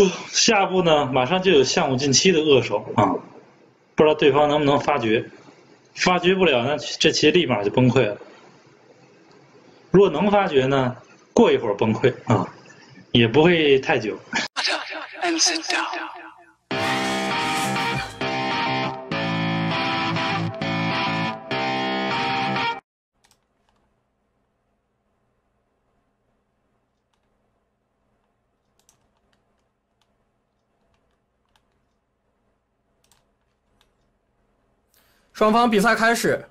下步呢，马上就有项目近期的恶手啊，不知道对方能不能发觉，发觉不了那这棋立马就崩溃了。如果能发觉呢，过一会儿崩溃啊，也不会太久。双方比赛开始，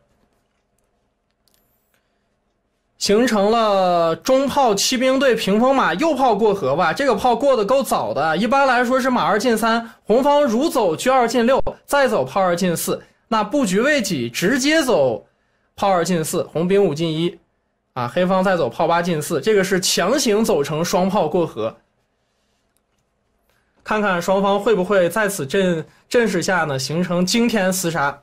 形成了中炮骑兵队屏风马，右炮过河吧。这个炮过得够早的。一般来说是马二进三，红方如走车二进六，再走炮二进四，那布局未几，直接走炮二进四，红兵五进一，啊，黑方再走炮八进四，这个是强行走成双炮过河。看看双方会不会在此阵阵势下呢，形成惊天厮杀。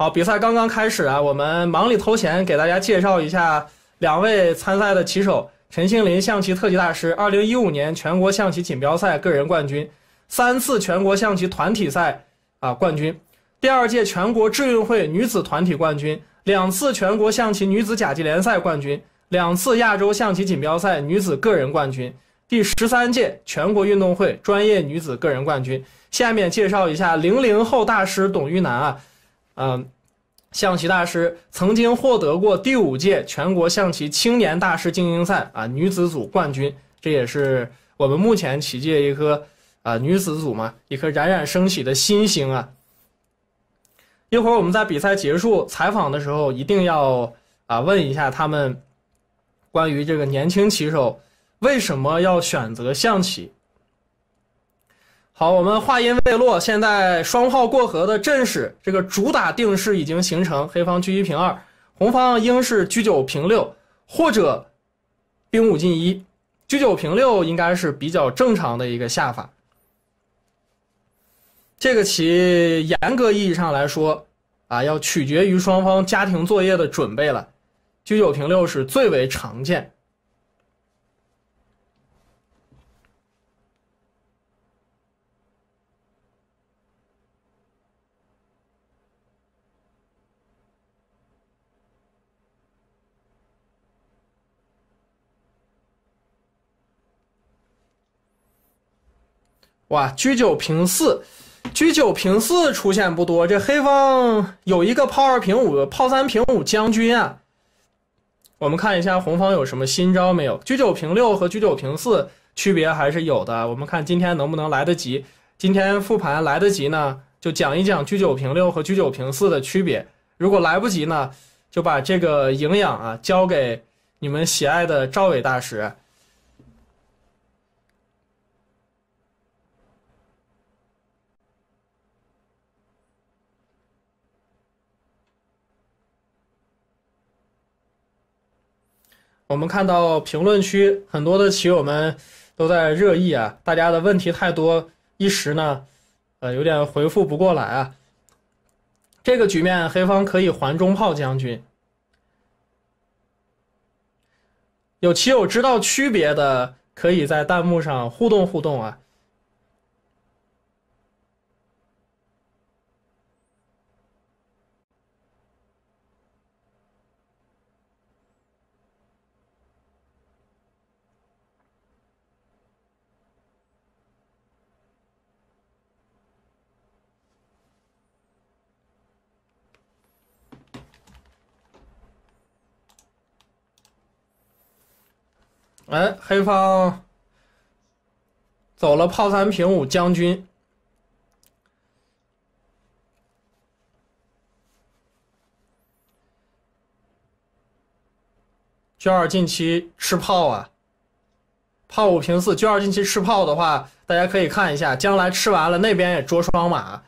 好，比赛刚刚开始啊！我们忙里偷闲给大家介绍一下两位参赛的棋手：陈杏林，象棋特级大师，二零一五年全国象棋锦标赛个人冠军，三次全国象棋团体赛啊冠军，第二届全国智运会女子团体冠军，两次全国象棋女子甲级联赛冠军，两次亚洲象棋锦标赛女子个人冠军，第十三届全国运动会专业女子个人冠军。下面介绍一下零零后大师董玉楠啊。嗯，象棋大师曾经获得过第五届全国象棋青年大师精英赛啊女子组冠军，这也是我们目前棋界一颗啊女子组嘛一颗冉冉升起的新星啊。一会儿我们在比赛结束采访的时候，一定要啊问一下他们关于这个年轻棋手为什么要选择象棋。好，我们话音未落，现在双炮过河的阵势，这个主打定式已经形成。黑方车一平二，红方应是车九平六或者兵五进一。车九平六应该是比较正常的一个下法。这个棋严格意义上来说，啊，要取决于双方家庭作业的准备了。车九平六是最为常见。哇，车九平四，车九平四出现不多。这黑方有一个炮二平五，炮三平五将军啊。我们看一下红方有什么新招没有？车九平六和车九平四区别还是有的。我们看今天能不能来得及？今天复盘来得及呢，就讲一讲车九平六和车九平四的区别。如果来不及呢，就把这个营养啊交给你们喜爱的赵伟大师。我们看到评论区很多的棋友们都在热议啊，大家的问题太多，一时呢，呃，有点回复不过来啊。这个局面，黑方可以还中炮将军。有棋友知道区别的，可以在弹幕上互动互动啊。哎，黑方走了炮三平五将军。娟二近期吃炮啊，炮五平四。娟二近期吃炮的话，大家可以看一下，将来吃完了那边也捉双马。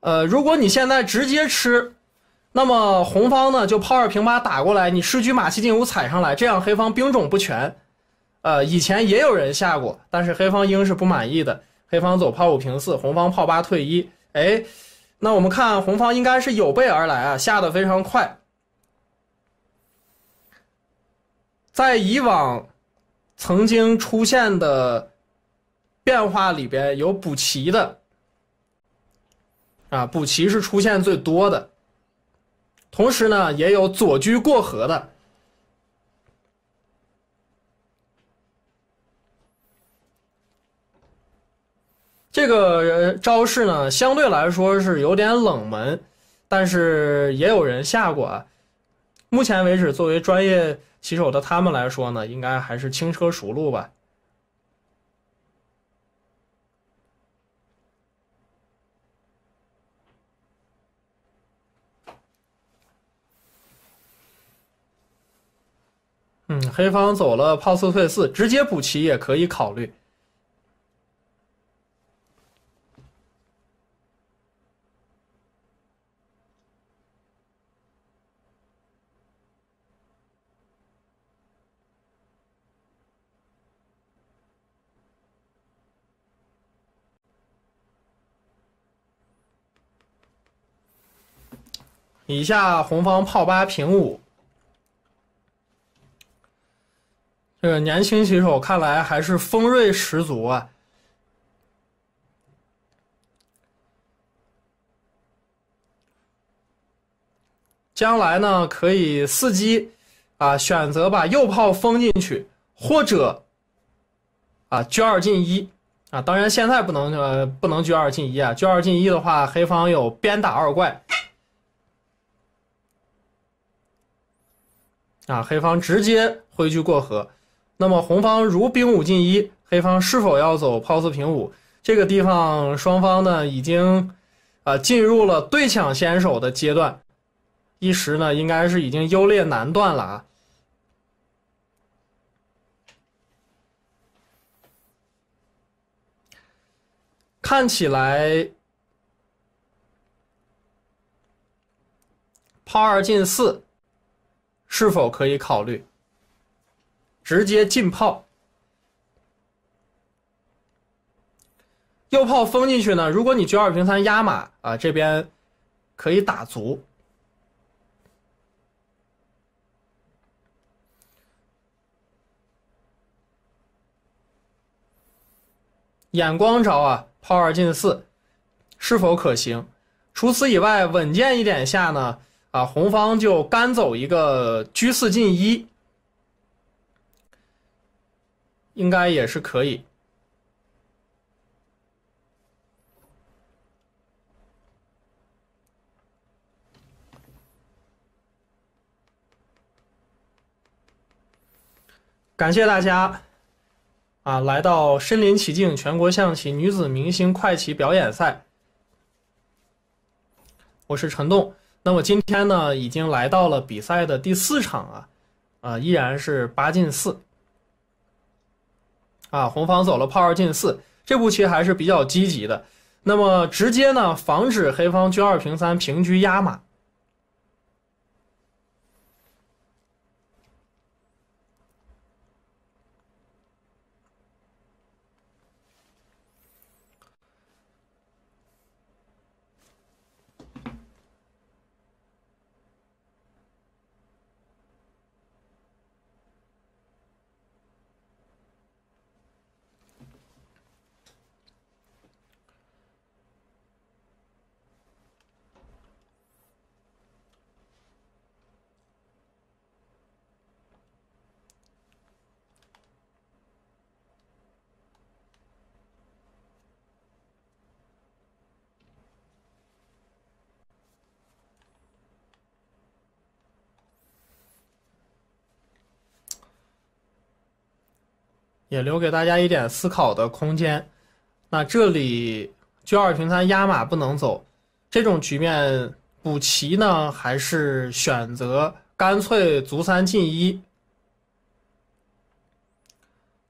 呃，如果你现在直接吃。那么红方呢就炮二平八打过来，你士车马七进五踩上来，这样黑方兵种不全，呃，以前也有人下过，但是黑方应是不满意的。黑方走炮五平四，红方炮八退一。哎，那我们看红方应该是有备而来啊，下的非常快。在以往曾经出现的变化里边有补棋的啊，补棋是出现最多的。同时呢，也有左居过河的这个招式呢，相对来说是有点冷门，但是也有人下过。啊。目前为止，作为专业棋手的他们来说呢，应该还是轻车熟路吧。黑方走了炮四退四，直接补棋也可以考虑。以下红方炮八平五。这个年轻棋手看来还是锋锐十足啊！将来呢，可以伺机啊，选择把右炮封进去，或者啊，车二进一啊。当然，现在不能呃，不能车二进一啊。车二进一的话，黑方有边打二怪啊，黑方直接挥车过河。那么红方如兵五进一，黑方是否要走炮四平五？这个地方双方呢已经，啊进入了对抢先手的阶段，一时呢应该是已经优劣难断了啊。看起来，炮二进四，是否可以考虑？直接进炮，右炮封进去呢。如果你九二平三压马啊，这边可以打足。眼光着啊，炮二进四，是否可行？除此以外，稳健一点下呢啊，红方就干走一个车四进一。应该也是可以。感谢大家，啊，来到身临其境全国象棋女子明星快棋表演赛。我是陈栋，那么今天呢，已经来到了比赛的第四场啊，啊，依然是八进四。啊，红方走了炮二进四，这步棋还是比较积极的。那么直接呢，防止黑方车二平三，平车压马。也留给大家一点思考的空间。那这里车二平三压马不能走，这种局面补齐呢，还是选择干脆卒三进一，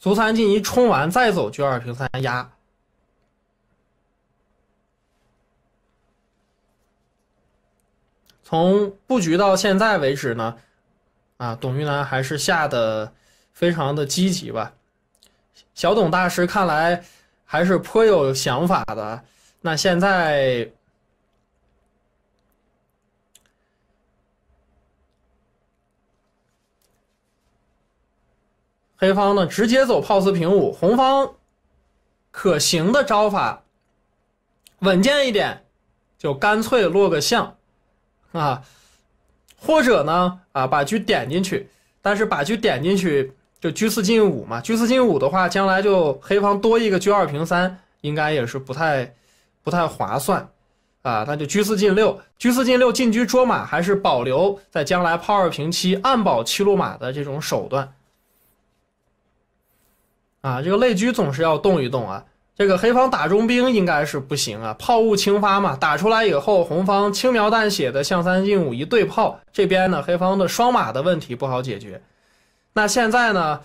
卒三进一冲完再走车二平三压。从布局到现在为止呢，啊，董玉南还是下的非常的积极吧。小董大师看来还是颇有想法的。那现在黑方呢，直接走炮四平五，红方可行的招法稳健一点，就干脆落个象啊，或者呢啊把车点进去，但是把车点进去。就车四进五嘛，车四进五的话，将来就黑方多一个车二平三，应该也是不太，不太划算，啊，那就车四进六，车四进六进车捉马，还是保留在将来炮二平七暗保七路马的这种手段，啊，这个肋车总是要动一动啊，这个黑方打中兵应该是不行啊，炮五轻发嘛，打出来以后，红方轻描淡写的象三进五一对炮，这边呢黑方的双马的问题不好解决。那现在呢？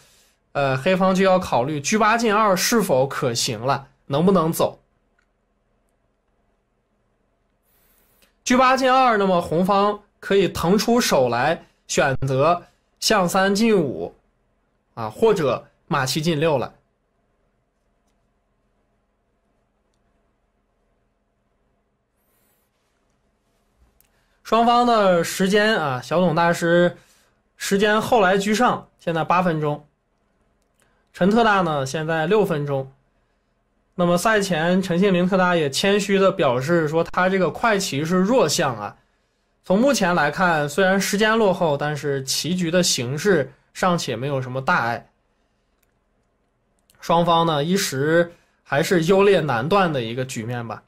呃，黑方就要考虑车八进二是否可行了，能不能走？车八进二，那么红方可以腾出手来选择象三进五，啊，或者马七进六了。双方的时间啊，小董大师。时间后来居上，现在八分钟。陈特大呢，现在六分钟。那么赛前，陈幸林特大也谦虚的表示说，他这个快棋是弱项啊。从目前来看，虽然时间落后，但是棋局的形势尚且没有什么大碍。双方呢一时还是优劣难断的一个局面吧。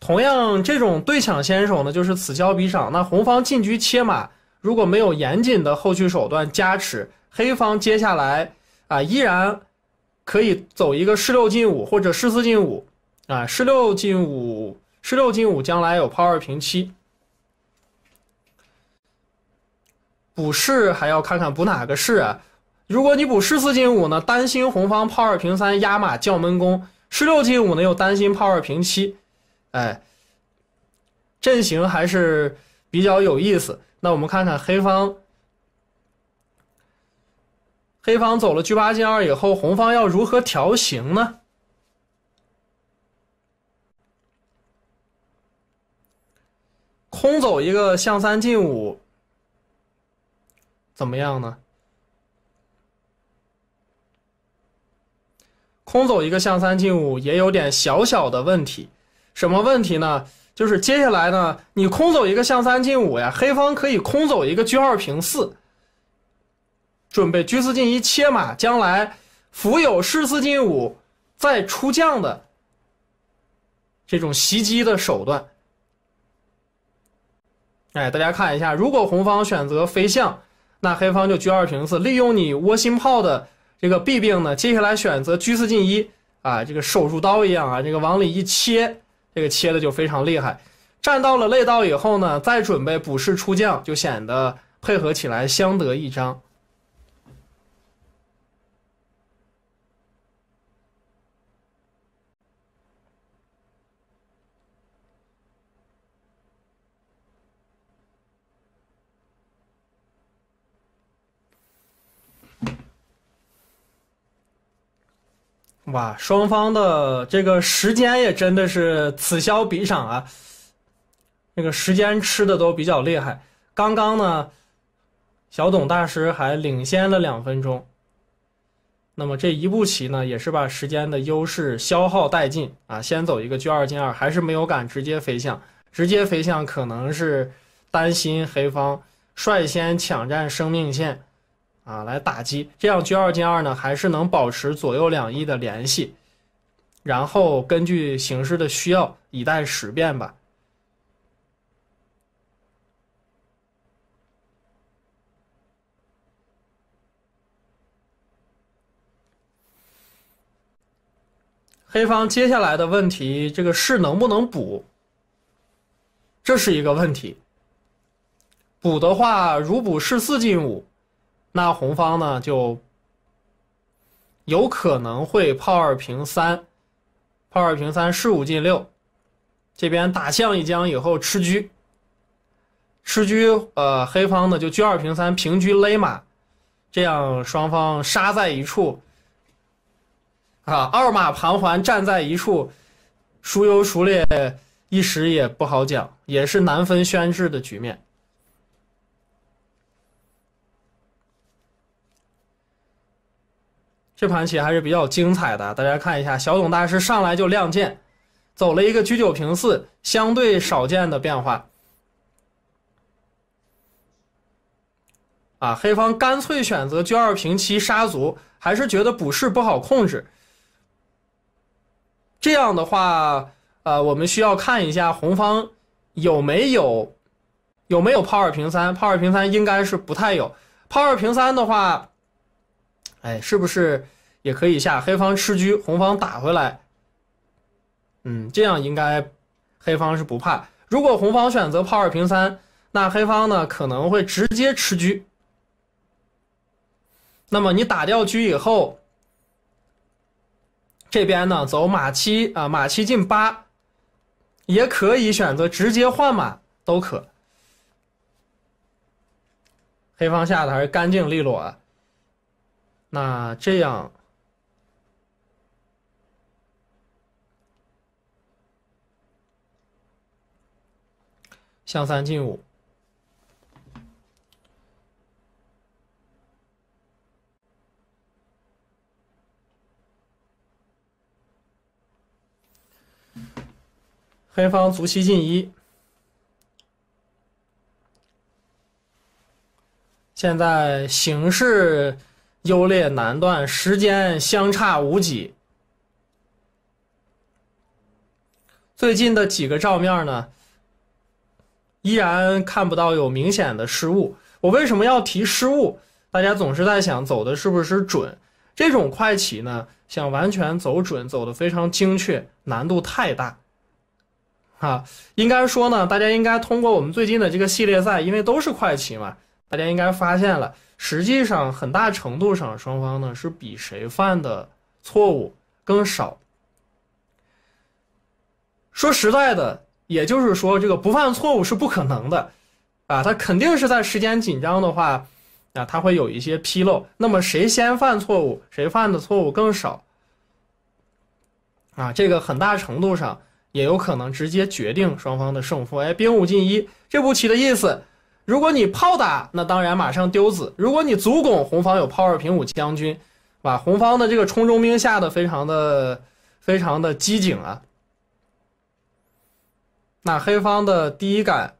同样，这种对抢先手呢，就是此消彼长。那红方进车切马，如果没有严谨的后续手段加持，黑方接下来啊，依然可以走一个士六进五或者士四进五。啊，士六进五，士六进五，将来有炮二平七。补士还要看看补哪个士啊？如果你补士四进五呢，担心红方炮二平三压马叫闷攻；士六进五呢，又担心炮二平七。哎，阵型还是比较有意思。那我们看看黑方，黑方走了车八进二以后，红方要如何调型呢？空走一个象三进五，怎么样呢？空走一个象三进五也有点小小的问题。什么问题呢？就是接下来呢，你空走一个象三进五呀，黑方可以空走一个车二平四，准备车四进一切马，将来福有士四进五再出将的这种袭击的手段。哎，大家看一下，如果红方选择飞象，那黑方就车二平四，利用你窝心炮的这个弊病呢，接下来选择车四进一啊，这个手术刀一样啊，这个往里一切。这个切的就非常厉害，站到了内道以后呢，再准备补士出将，就显得配合起来相得益彰。哇，双方的这个时间也真的是此消彼长啊，那个时间吃的都比较厉害。刚刚呢，小董大师还领先了两分钟。那么这一步棋呢，也是把时间的优势消耗殆尽啊。先走一个车二进二，还是没有敢直接飞象，直接飞象可能是担心黑方率先抢占生命线。啊，来打击这样，车二进二呢，还是能保持左右两翼的联系，然后根据形势的需要，以待时变吧。黑方接下来的问题，这个士能不能补？这是一个问题。补的话，如补士四进五。那红方呢，就有可能会炮二平三，炮二平三士五进六，这边打象一将以后吃车，吃车，呃，黑方呢就车二平三平车勒马，这样双方杀在一处啊，二马盘桓站在一处，孰优孰劣一时也不好讲，也是难分轩制的局面。这盘棋还是比较精彩的，大家看一下，小董大师上来就亮剑，走了一个车九平四，相对少见的变化。啊，黑方干脆选择车二平七杀卒，还是觉得补士不好控制。这样的话，呃，我们需要看一下红方有没有有没有炮二平三，炮二平三应该是不太有，炮二平三的话。哎，是不是也可以下黑方吃车，红方打回来？嗯，这样应该黑方是不怕。如果红方选择炮二平三，那黑方呢可能会直接吃车。那么你打掉车以后，这边呢走马七啊，马七进八，也可以选择直接换马，都可。黑方下的还是干净利落啊。那这样，象三进五，黑方卒七进一，现在形势。优劣难断，时间相差无几。最近的几个照面呢，依然看不到有明显的失误。我为什么要提失误？大家总是在想走的是不是准？这种快棋呢，想完全走准，走的非常精确，难度太大。啊，应该说呢，大家应该通过我们最近的这个系列赛，因为都是快棋嘛。大家应该发现了，实际上很大程度上，双方呢是比谁犯的错误更少。说实在的，也就是说，这个不犯错误是不可能的，啊，他肯定是在时间紧张的话，啊，他会有一些纰漏。那么谁先犯错误，谁犯的错误更少，啊，这个很大程度上也有可能直接决定双方的胜负。哎，兵五进一这步棋的意思。如果你炮打，那当然马上丢子；如果你卒拱，红方有炮二平五将军，把红方的这个冲中兵下的非常的非常的机警啊。那黑方的第一杆，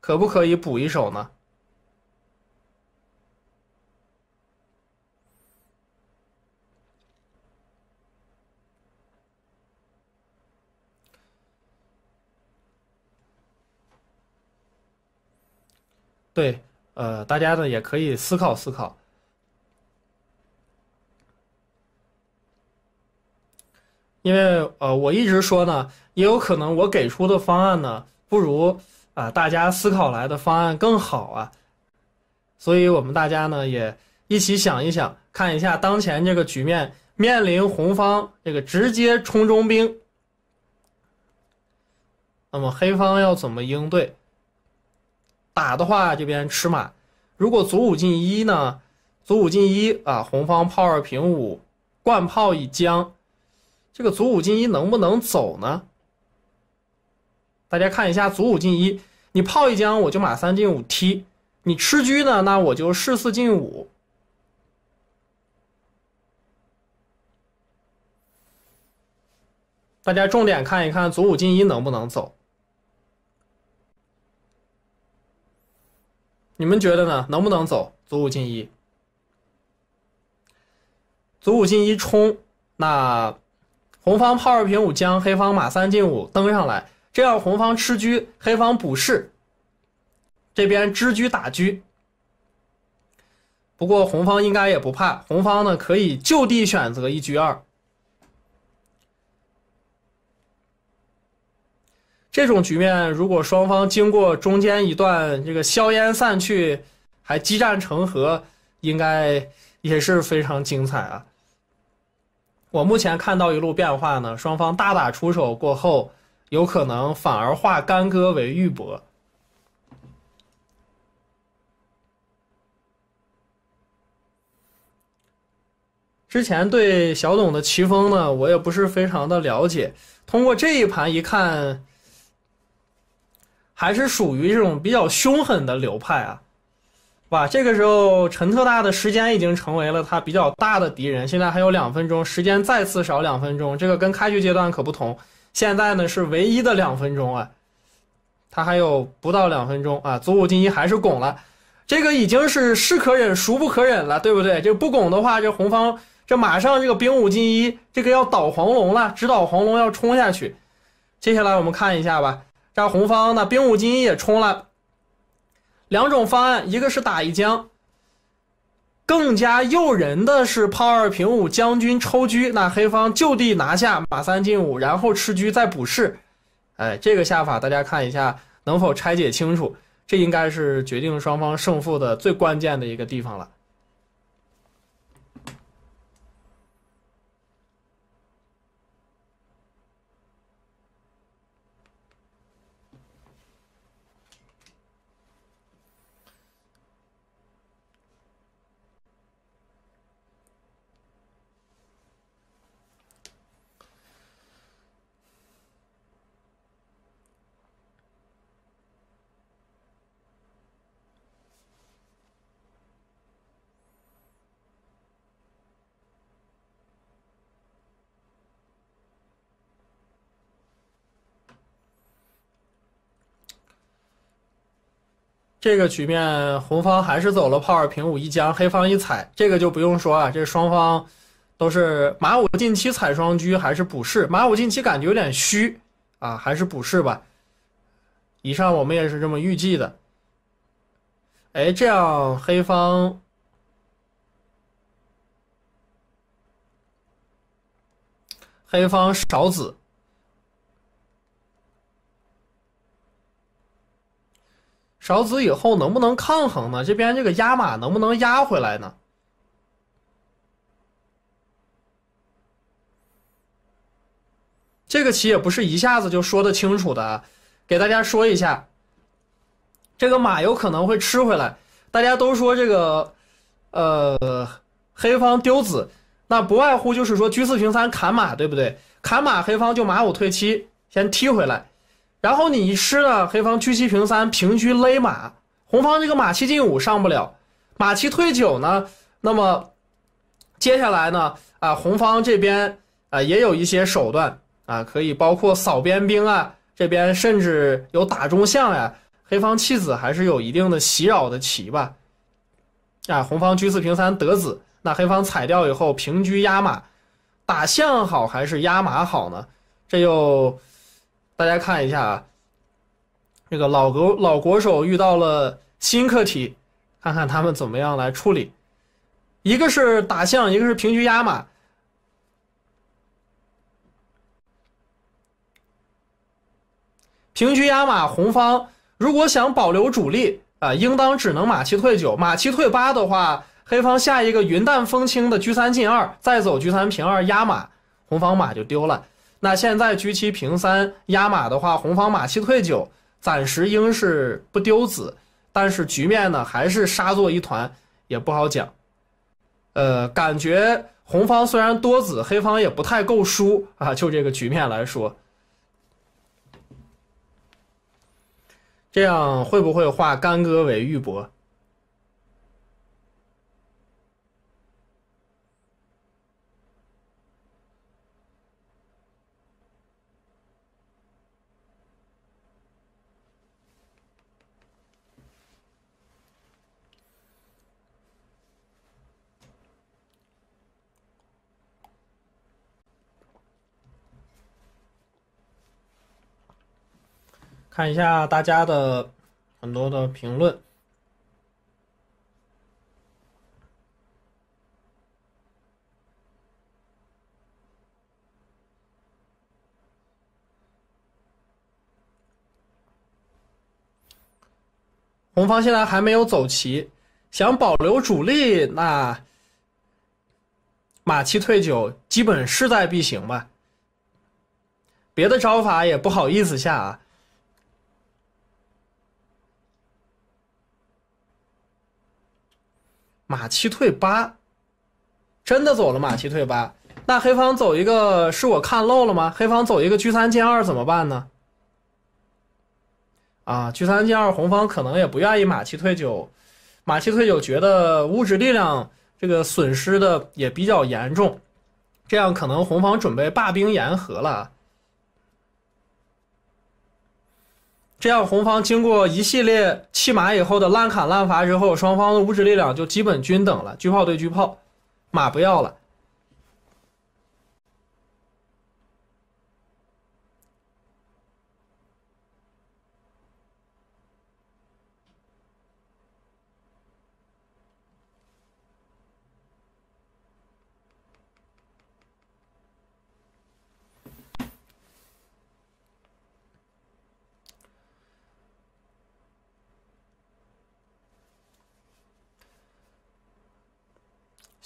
可不可以补一手呢？对，呃，大家呢也可以思考思考，因为呃，我一直说呢，也有可能我给出的方案呢不如啊大家思考来的方案更好啊，所以我们大家呢也一起想一想，看一下当前这个局面，面临红方这个直接冲中兵，那么黑方要怎么应对？打的话，这边吃马。如果卒五进一呢？卒五进一啊，红方炮二平五，冠炮一将。这个卒五进一能不能走呢？大家看一下，卒五进一，你炮一将，我就马三进五踢你吃车呢，那我就士四进五。大家重点看一看卒五进一能不能走。你们觉得呢？能不能走卒五进一？卒五进一冲，那红方炮二平五将，黑方马三进五登上来，这样红方吃车，黑方补士，这边支车打车。不过红方应该也不怕，红方呢可以就地选择一车二。这种局面，如果双方经过中间一段这个硝烟散去，还激战成和，应该也是非常精彩啊！我目前看到一路变化呢，双方大打出手过后，有可能反而化干戈为玉帛。之前对小董的棋风呢，我也不是非常的了解，通过这一盘一看。还是属于这种比较凶狠的流派啊，哇！这个时候陈特大的时间已经成为了他比较大的敌人。现在还有两分钟，时间再次少两分钟，这个跟开局阶段可不同。现在呢是唯一的两分钟啊，他还有不到两分钟啊。卒五进一还是拱了，这个已经是是可忍孰不可忍了，对不对？就不拱的话，这红方这马上这个兵五进一这个要倒黄龙了，直倒黄龙要冲下去。接下来我们看一下吧。这红方的兵五进一也冲了。两种方案，一个是打一将，更加诱人的是炮二平五将军抽车，那黑方就地拿下马三进五，然后吃车再补士。哎，这个下法大家看一下能否拆解清楚？这应该是决定双方胜负的最关键的一个地方了。这个局面，红方还是走了炮二平五，一将，黑方一踩，这个就不用说啊。这双方都是马五进七踩双车，还是补士，马五进七感觉有点虚啊，还是补士吧。以上我们也是这么预计的。哎，这样黑方黑方少子。少子以后能不能抗衡呢？这边这个压马能不能压回来呢？这个棋也不是一下子就说得清楚的，给大家说一下，这个马有可能会吃回来。大家都说这个，呃，黑方丢子，那不外乎就是说车四平三砍马，对不对？砍马黑方就马五退七，先踢回来。然后你一吃呢，黑方车七平三，平车勒马，红方这个马七进五上不了，马七退九呢，那么接下来呢，啊，红方这边啊也有一些手段啊，可以包括扫边兵啊，这边甚至有打中象呀，黑方弃子还是有一定的袭扰的棋吧，啊，红方车四平三得子，那黑方踩掉以后平车压马，打象好还是压马好呢？这又。大家看一下啊，这个老国老国手遇到了新课题，看看他们怎么样来处理。一个是打象，一个是平局压马。平局压马，红方如果想保留主力啊，应当只能马七退九。马七退八的话，黑方下一个云淡风轻的车三进二，再走车三平二压马，红方马就丢了。那现在车七平三压马的话，红方马七退九，暂时应是不丢子，但是局面呢还是杀作一团，也不好讲。呃，感觉红方虽然多子，黑方也不太够输啊，就这个局面来说，这样会不会化干戈为玉帛？看一下大家的很多的评论。红方现在还没有走齐，想保留主力，那马七退九基本势在必行吧。别的招法也不好意思下啊。马七退八，真的走了。马七退八，那黑方走一个，是我看漏了吗？黑方走一个，g 三进二怎么办呢？啊，g 三进二，红方可能也不愿意马七退九，马七退九，觉得物质力量这个损失的也比较严重，这样可能红方准备罢兵言和了。这样，红方经过一系列弃马以后的滥砍滥伐之后，双方的物质力量就基本均等了，车炮对车炮，马不要了。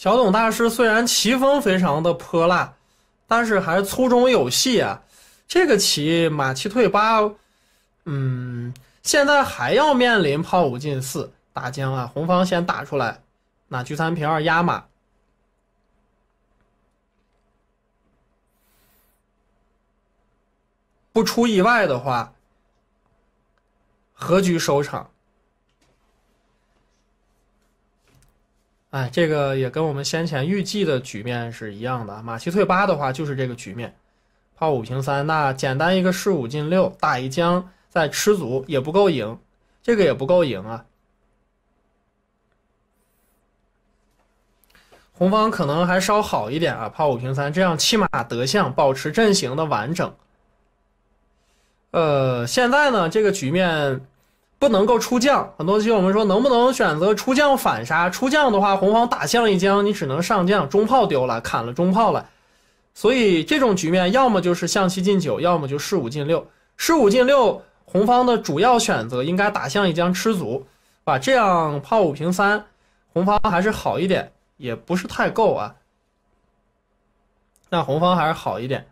小董大师虽然棋风非常的泼辣，但是还粗中有细啊。这个棋马七退八，嗯，现在还要面临炮五进四打将啊。红方先打出来，那车三平二压马，不出意外的话，和局收场。哎，这个也跟我们先前预计的局面是一样的。马七退八的话，就是这个局面，炮五平三。那简单一个士五进六，打一将，再吃卒也不够赢，这个也不够赢啊。红方可能还稍好一点啊，炮五平三，这样起码得象，保持阵型的完整。呃，现在呢，这个局面。不能够出将，很多棋友我们说能不能选择出将反杀？出将的话，红方打象一将，你只能上将，中炮丢了，砍了中炮了。所以这种局面，要么就是象七进九，要么就是五进六。是五进六，红方的主要选择应该打象一将吃卒，把这样炮五平三，红方还是好一点，也不是太够啊。那红方还是好一点。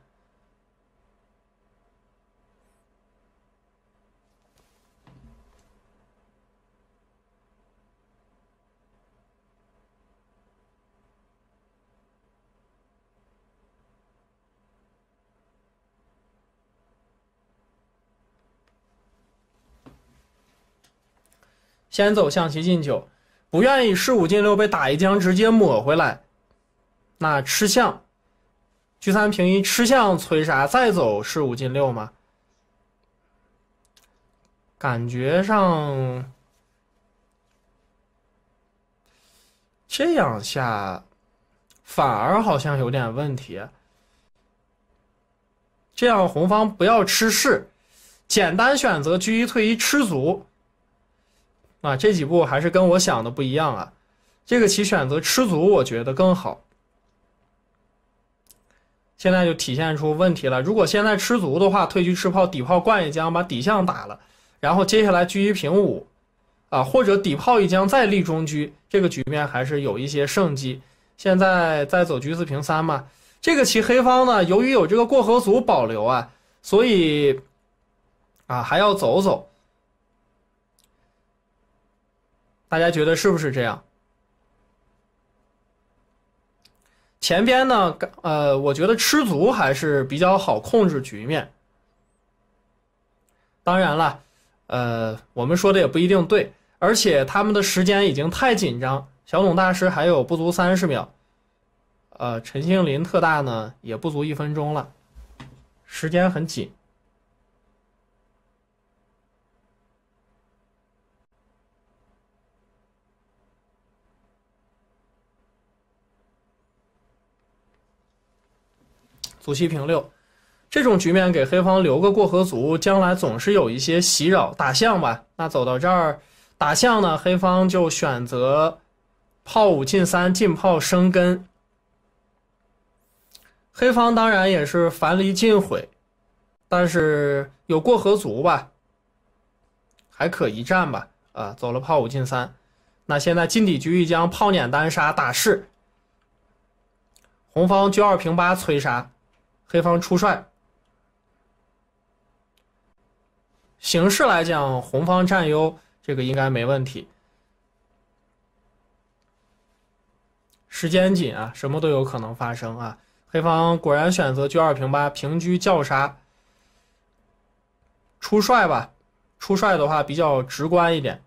先走象棋进九，不愿意士五进六被打一将，直接抹回来。那吃象，居三平一吃象，催杀再走士五进六吗？感觉上这样下反而好像有点问题。这样红方不要吃士，简单选择居一退一吃卒。啊，这几步还是跟我想的不一样啊！这个棋选择吃卒，我觉得更好。现在就体现出问题了。如果现在吃卒的话，退居吃炮，底炮灌一将，把底象打了，然后接下来居一平五，啊，或者底炮一将再立中居，这个局面还是有一些胜机。现在再走居四平三嘛？这个棋黑方呢，由于有这个过河卒保留啊，所以，啊，还要走走。大家觉得是不是这样？前边呢，呃，我觉得吃足还是比较好控制局面。当然了，呃，我们说的也不一定对，而且他们的时间已经太紧张。小董大师还有不足三十秒，呃，陈庆林特大呢也不足一分钟了，时间很紧。卒七平六，这种局面给黑方留个过河卒，将来总是有一些袭扰打象吧。那走到这儿打象呢，黑方就选择炮五进三进炮生根。黑方当然也是樊篱尽毁，但是有过河卒吧，还可一战吧。啊，走了炮五进三，那现在进底局一将炮碾单杀打士，红方车二平八催杀。黑方出帅，形式来讲，红方占优，这个应该没问题。时间紧啊，什么都有可能发生啊。黑方果然选择车二平八，平车叫杀，出帅吧，出帅的话比较直观一点。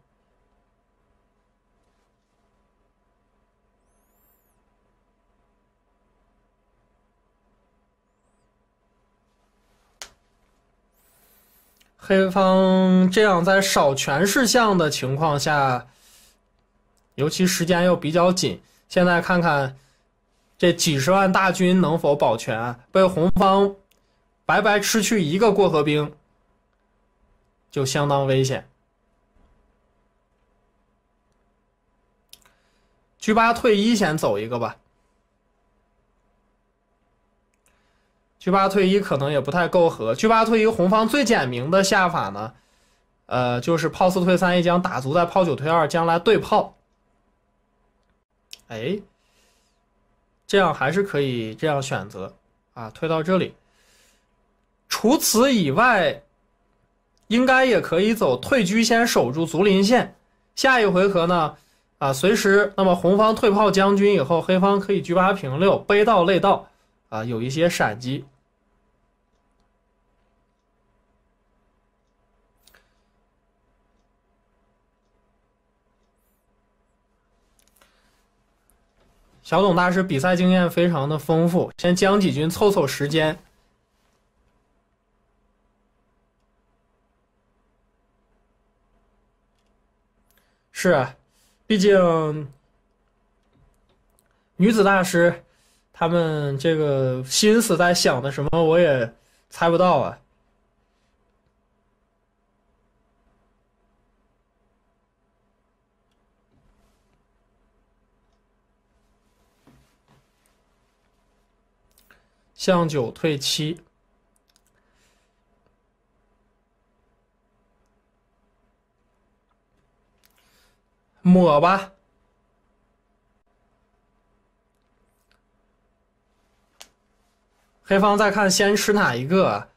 黑方这样在少全事象的情况下，尤其时间又比较紧，现在看看这几十万大军能否保全，被红方白白吃去一个过河兵，就相当危险。车八退一，先走一个吧。居八退一可能也不太够和，居八退一红方最简明的下法呢，呃，就是炮四退三一将打卒再炮九退二将来对炮。哎，这样还是可以这样选择啊，退到这里。除此以外，应该也可以走退车先守住卒林线，下一回合呢，啊，随时那么红方退炮将军以后，黑方可以车八平六背道肋道啊，有一些闪击。小董大师比赛经验非常的丰富，先将几局凑凑时间。是，毕竟女子大师，他们这个心思在想的什么，我也猜不到啊。将九退七，抹吧。黑方再看，先吃哪一个？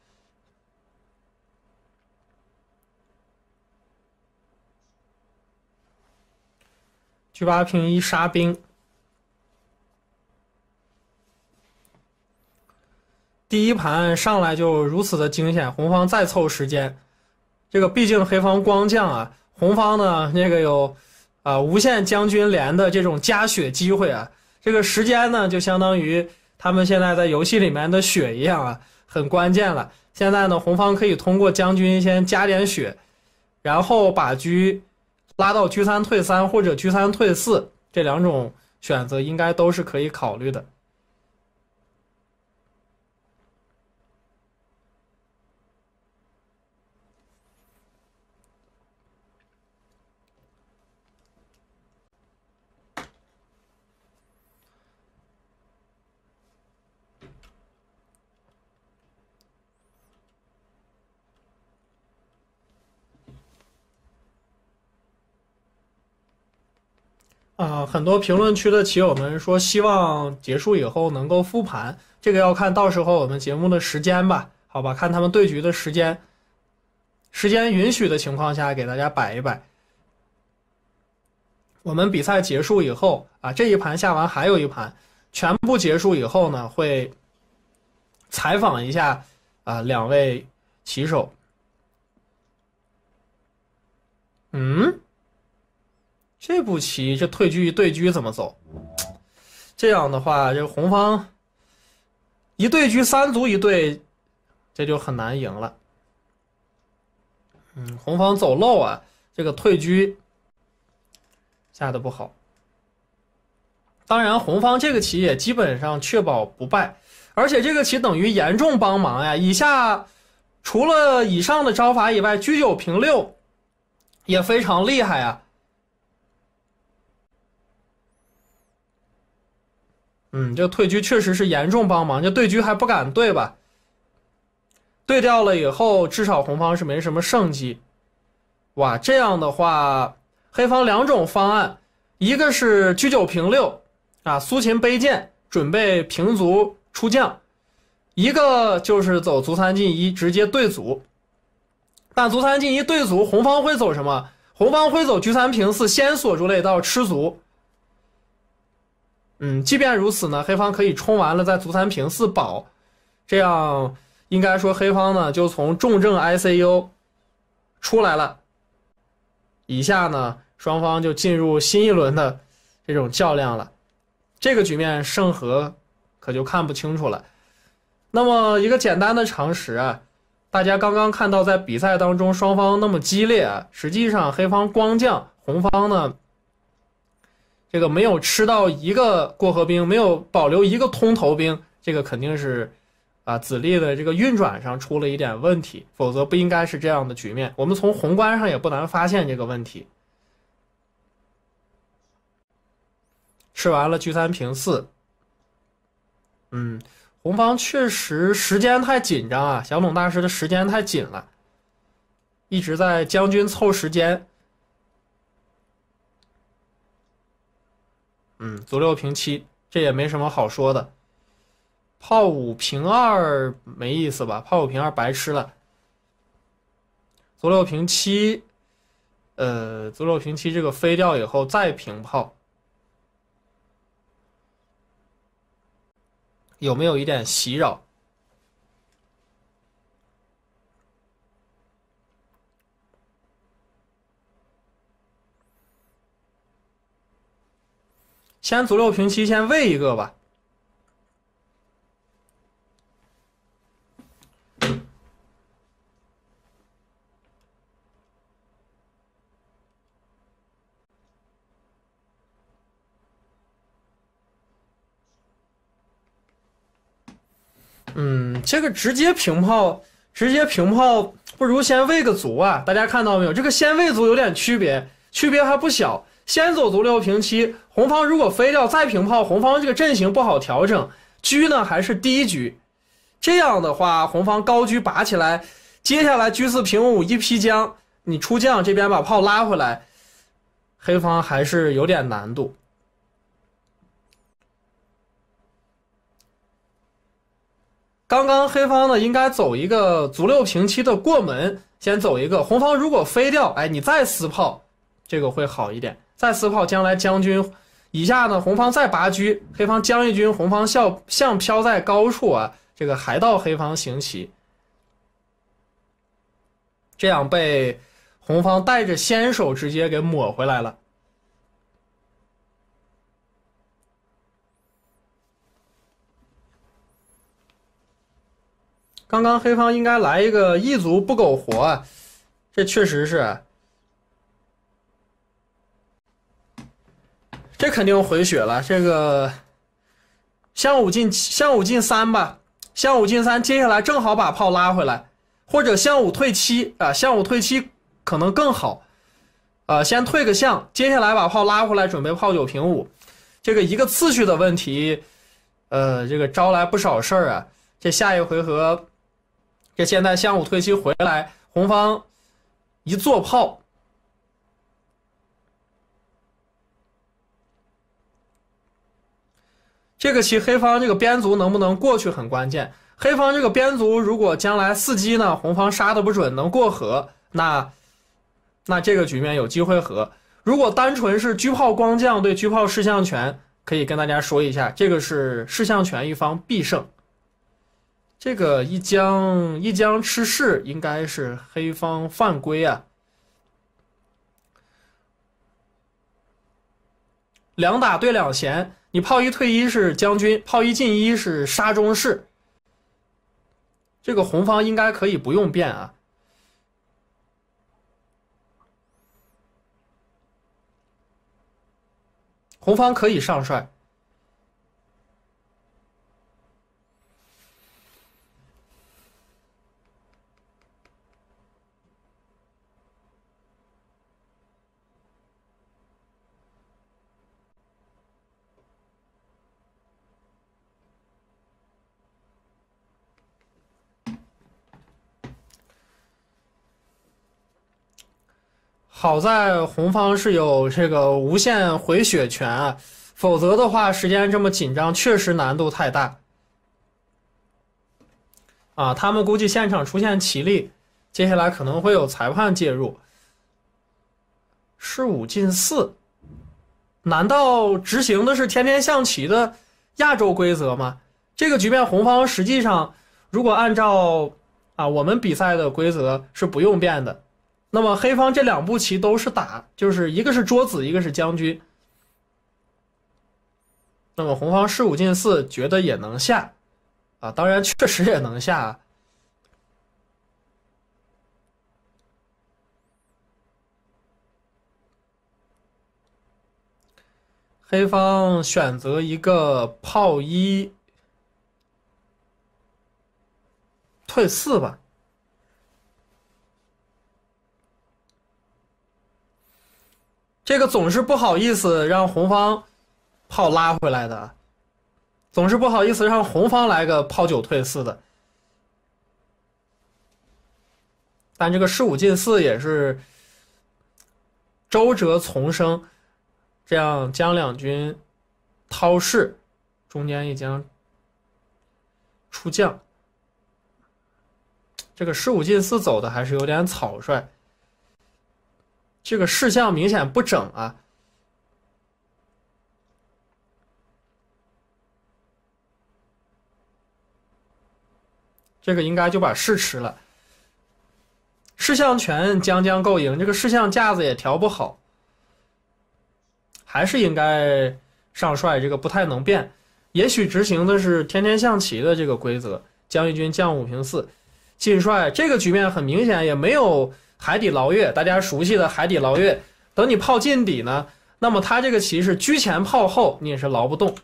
车八平一杀兵。第一盘上来就如此的惊险，红方再凑时间，这个毕竟黑方光将啊，红方呢那个有啊无限将军连的这种加血机会啊，这个时间呢就相当于他们现在在游戏里面的血一样啊，很关键了。现在呢红方可以通过将军先加点血，然后把车拉到车三退三或者车三退四这两种选择应该都是可以考虑的。啊，很多评论区的棋友们说希望结束以后能够复盘，这个要看到时候我们节目的时间吧，好吧，看他们对局的时间，时间允许的情况下给大家摆一摆。我们比赛结束以后啊，这一盘下完还有一盘，全部结束以后呢，会采访一下啊两位棋手。嗯？这步棋，这退车对车怎么走？这样的话，这红方一对车三足一对，这就很难赢了。嗯，红方走漏啊，这个退车下的不好。当然，红方这个棋也基本上确保不败，而且这个棋等于严重帮忙呀。以下除了以上的招法以外，车九平六也非常厉害啊。嗯，这退车确实是严重帮忙，这对车还不敢对吧？对掉了以后，至少红方是没什么胜机。哇，这样的话，黑方两种方案，一个是车九平六，啊，苏秦背剑准备平卒出将；一个就是走卒三进一，直接对卒。但卒三进一对卒，红方会走什么？红方会走车三平四，先锁住了一道吃卒。嗯，即便如此呢，黑方可以冲完了再足三平四保，这样应该说黑方呢就从重症 ICU 出来了。以下呢，双方就进入新一轮的这种较量了，这个局面盛和可就看不清楚了。那么一个简单的常识啊，大家刚刚看到在比赛当中双方那么激烈，实际上黑方光将，红方呢。这个没有吃到一个过河兵，没有保留一个通头兵，这个肯定是，啊子力的这个运转上出了一点问题，否则不应该是这样的局面。我们从宏观上也不难发现这个问题。吃完了居三平四，嗯，红方确实时间太紧张啊，小董大师的时间太紧了，一直在将军凑时间。嗯，左六平七，这也没什么好说的。炮五平二没意思吧？炮五平二白吃了。左六平七，呃，左六平七这个飞掉以后再平炮，有没有一点袭扰？先足六平七，先喂一个吧。嗯，这个直接平炮，直接平炮，不如先喂个卒啊！大家看到没有？这个先喂卒有点区别，区别还不小。先走卒六平七。红方如果飞掉再平炮，红方这个阵型不好调整。车呢还是低车，这样的话红方高车拔起来，接下来车四平五一劈将，你出将这边把炮拉回来，黑方还是有点难度。刚刚黑方呢应该走一个卒六平七的过门，先走一个。红方如果飞掉，哎，你再撕炮，这个会好一点。再次炮，将来将军，以下呢？红方再拔车，黑方将一军，红方笑象飘在高处啊！这个还到黑方行棋，这样被红方带着先手直接给抹回来了。刚刚黑方应该来一个一卒不苟活，这确实是。这肯定回血了。这个，象五进象五进三吧，象五进三，接下来正好把炮拉回来，或者象五退七啊，象五退七可能更好，呃，先退个象，接下来把炮拉回来，准备炮九平五，这个一个次序的问题，呃，这个招来不少事儿啊。这下一回合，这现在相五退七回来，红方一做炮。这个棋黑方这个边卒能不能过去很关键。黑方这个边卒如果将来伺机呢，红方杀的不准能过河，那那这个局面有机会和。如果单纯是车炮光将对车炮视象权，可以跟大家说一下，这个是视象权一方必胜。这个一将一将吃士应该是黑方犯规啊。两打对两闲。你炮一退一是将军，炮一进一是杀中士。这个红方应该可以不用变啊，红方可以上帅。好在红方是有这个无限回血权，否则的话时间这么紧张，确实难度太大。啊，他们估计现场出现奇力，接下来可能会有裁判介入。是五进四，难道执行的是天天象棋的亚洲规则吗？这个局面，红方实际上如果按照啊我们比赛的规则是不用变的。那么黑方这两步棋都是打，就是一个是捉子，一个是将军。那么红方士五进四，觉得也能下，啊，当然确实也能下。黑方选择一个炮一退四吧。这个总是不好意思让红方炮拉回来的，总是不好意思让红方来个炮九退四的。但这个十五进四也是周折丛生，这样将两军掏势，中间一将出将，这个十五进四走的还是有点草率。这个事项明显不整啊，这个应该就把士吃了。士象全将将够赢，这个士象架子也调不好，还是应该上帅。这个不太能变，也许执行的是天天象棋的这个规则。将一军将五平四，禁帅这个局面很明显也没有。海底捞月，大家熟悉的海底捞月，等你炮进底呢，那么他这个棋是居前炮后，你也是捞不动。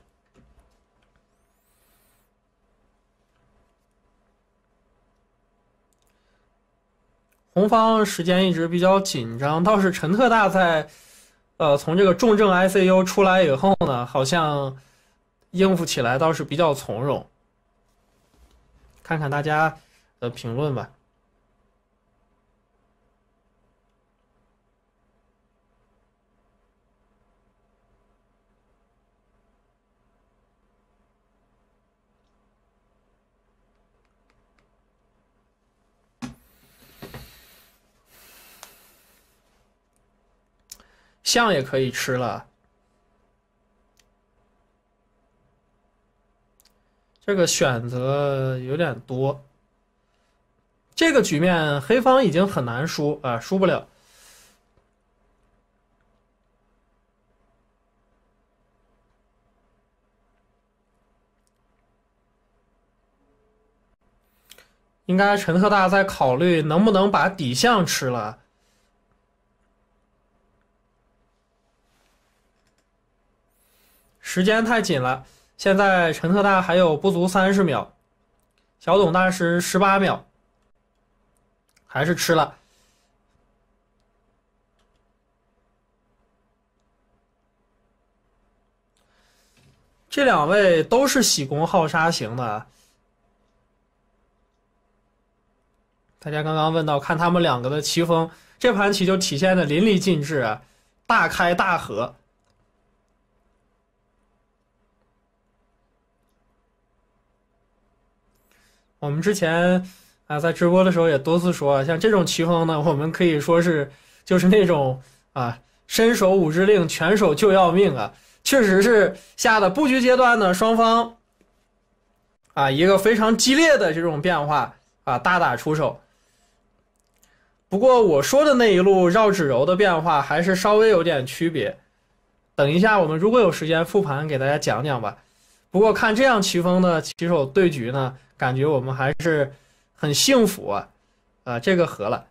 红方时间一直比较紧张，倒是陈特大在，呃，从这个重症 ICU 出来以后呢，好像应付起来倒是比较从容。看看大家的评论吧。象也可以吃了，这个选择有点多。这个局面黑方已经很难输啊，输不了。应该陈特大在考虑能不能把底象吃了。时间太紧了，现在陈特大还有不足三十秒，小董大师十八秒，还是吃了。这两位都是喜攻好杀型的，大家刚刚问到看他们两个的棋风，这盘棋就体现的淋漓尽致，大开大合。我们之前啊，在直播的时候也多次说，像这种棋风呢，我们可以说是就是那种啊，伸手五指令，拳手就要命啊，确实是下的布局阶段呢，双方啊一个非常激烈的这种变化啊，大打出手。不过我说的那一路绕指柔的变化，还是稍微有点区别。等一下，我们如果有时间复盘，给大家讲讲吧。不过看这样棋风的棋手对局呢。感觉我们还是很幸福啊！啊，这个和了，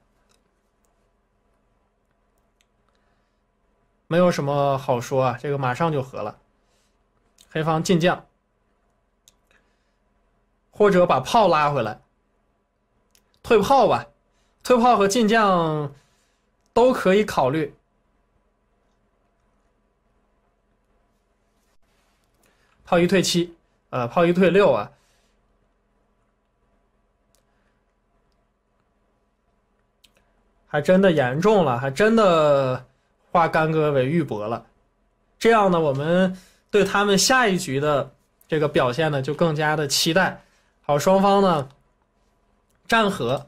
没有什么好说啊。这个马上就和了，黑方进将，或者把炮拉回来，退炮吧，退炮和进将都可以考虑。炮一退七，呃，炮一退六啊。还真的严重了，还真的化干戈为玉帛了。这样呢，我们对他们下一局的这个表现呢，就更加的期待。好，双方呢战和。